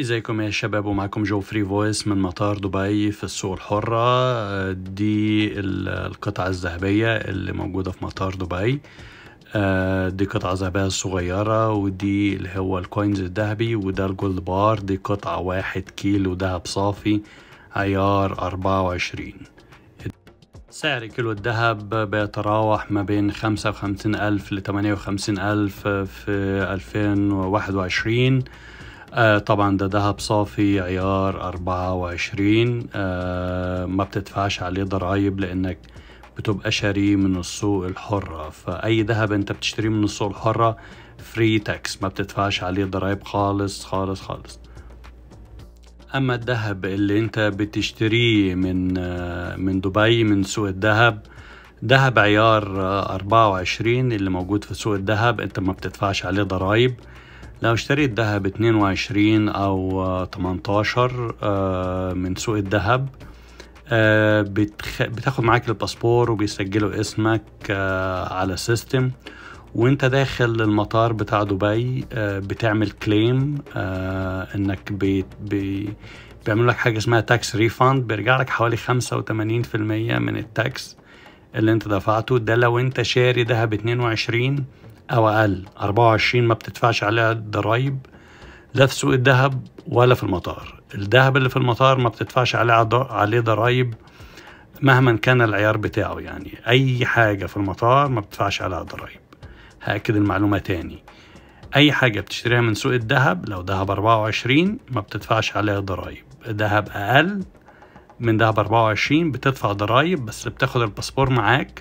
ازيكم يا شباب ومعكم جو فري فويس من مطار دبي في السوق الحرة آه، دي القطعة الذهبية اللي موجودة في مطار دبي آه، دي قطعة ذهبية صغيرة ودي اللي هو الكوينز الذهبي وده الجولد بار دي قطعة واحد كيلو دهب صافي عيار أربعة وعشرين سعر كيلو الذهب بيتراوح ما بين خمسة وخمسين ألف لتمانية وخمسين ألف في ألفين وواحد وعشرين آه طبعا ده ذهب صافي عيار 24 آه ما بتدفعش عليه ضرائب لانك بتبقى شاريه من السوق الحرة فأي ذهب أنت بتشتريه من السوق الحرة فري تاكس ما بتدفعش عليه ضرائب خالص خالص خالص أما الذهب اللي أنت بتشتريه من آه، من دبي من سوق الذهب ذهب عيار 24 اللي موجود في سوق الذهب أنت ما بتدفعش عليه ضرائب لو اشتريت ذهب 22 أو 18 آه، آه، من سوق الذهب آه، بتاخد معاك الباسبور وبيسجلوا اسمك على سيستم وانت داخل المطار بتاع دبي بتعمل كليم انك بي... بي... بيعملوا لك حاجه اسمها تاكس ريفاند بيرجع لك حوالي 85% من التاكس اللي انت دفعته ده لو انت شاري ذهب 22 أو أقل 24 ما بتدفعش عليها الضرايب لا في سوق الذهب ولا في المطار الذهب اللي في المطار ما بتدفعش عليه عليه ضرايب مهما كان العيار بتاعه يعني أي حاجة في المطار ما بتدفعش عليها ضرايب هأكد المعلومة تاني أي حاجة بتشتريها من سوق الذهب لو ذهب 24 ما بتدفعش عليها ضرايب ذهب أقل من دهب 24 بتدفع ضرايب بس بتاخد الباسبور معاك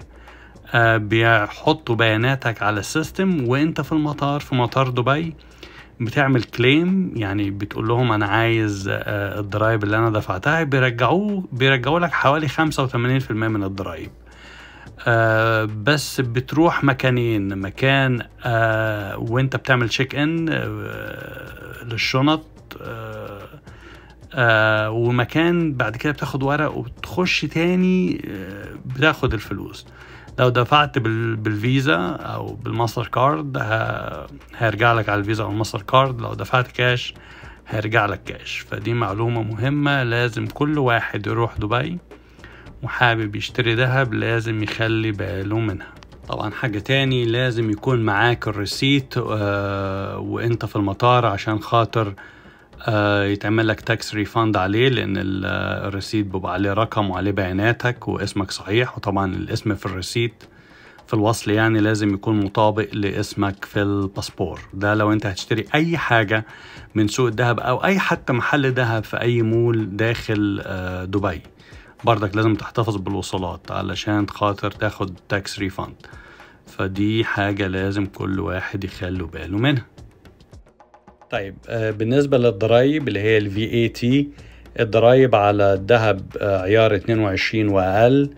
آه، بيحطوا بياناتك على السيستم وانت في المطار في مطار دبي بتعمل كليم يعني بتقول لهم انا عايز آه، الضرايب اللي انا دفعتها بيرجعوه بيرجعوا لك حوالي 85% من الضرايب آه بس بتروح مكانين مكان آه وانت بتعمل تشيك ان آه للشنط آه آه ومكان بعد كده بتاخد ورق وتخش تاني آه بتاخد الفلوس آه لو دفعت بالفيزا او بالماستر كارد هيرجع لك على الفيزا او الماستر كارد لو دفعت كاش هيرجع لك كاش فدي معلومة مهمة لازم كل واحد يروح دبي وحابب يشتري دهب لازم يخلي باله منها طبعا حاجة تاني لازم يكون معاك الريسيت آه، وانت في المطار عشان خاطر آه، يتعمل لك تاكس ريفاند عليه لان الرسيد بيبقى عليه رقم وعليه بياناتك واسمك صحيح وطبعا الاسم في الرسيد في الوصل يعني لازم يكون مطابق لاسمك في الباسبور ده لو انت هتشتري اي حاجة من سوق الذهب او اي حتى محل ذهب في اي مول داخل آه، دبي بردك لازم تحتفظ بالوصولات علشان خاطر تاخد تاكس ريفاند فدي حاجة لازم كل واحد يخلوا باله منها طيب آه، بالنسبة للضرائب اللي هي الفي اي تي الضرائب على الذهب آه، عيار 22 وأقل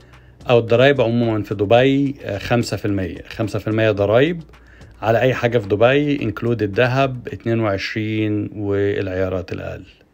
أو الضرائب عموما في دبي 5% 5% ضرائب على أي حاجة في دبي انكلود الذهب 22 والعيارات الأقل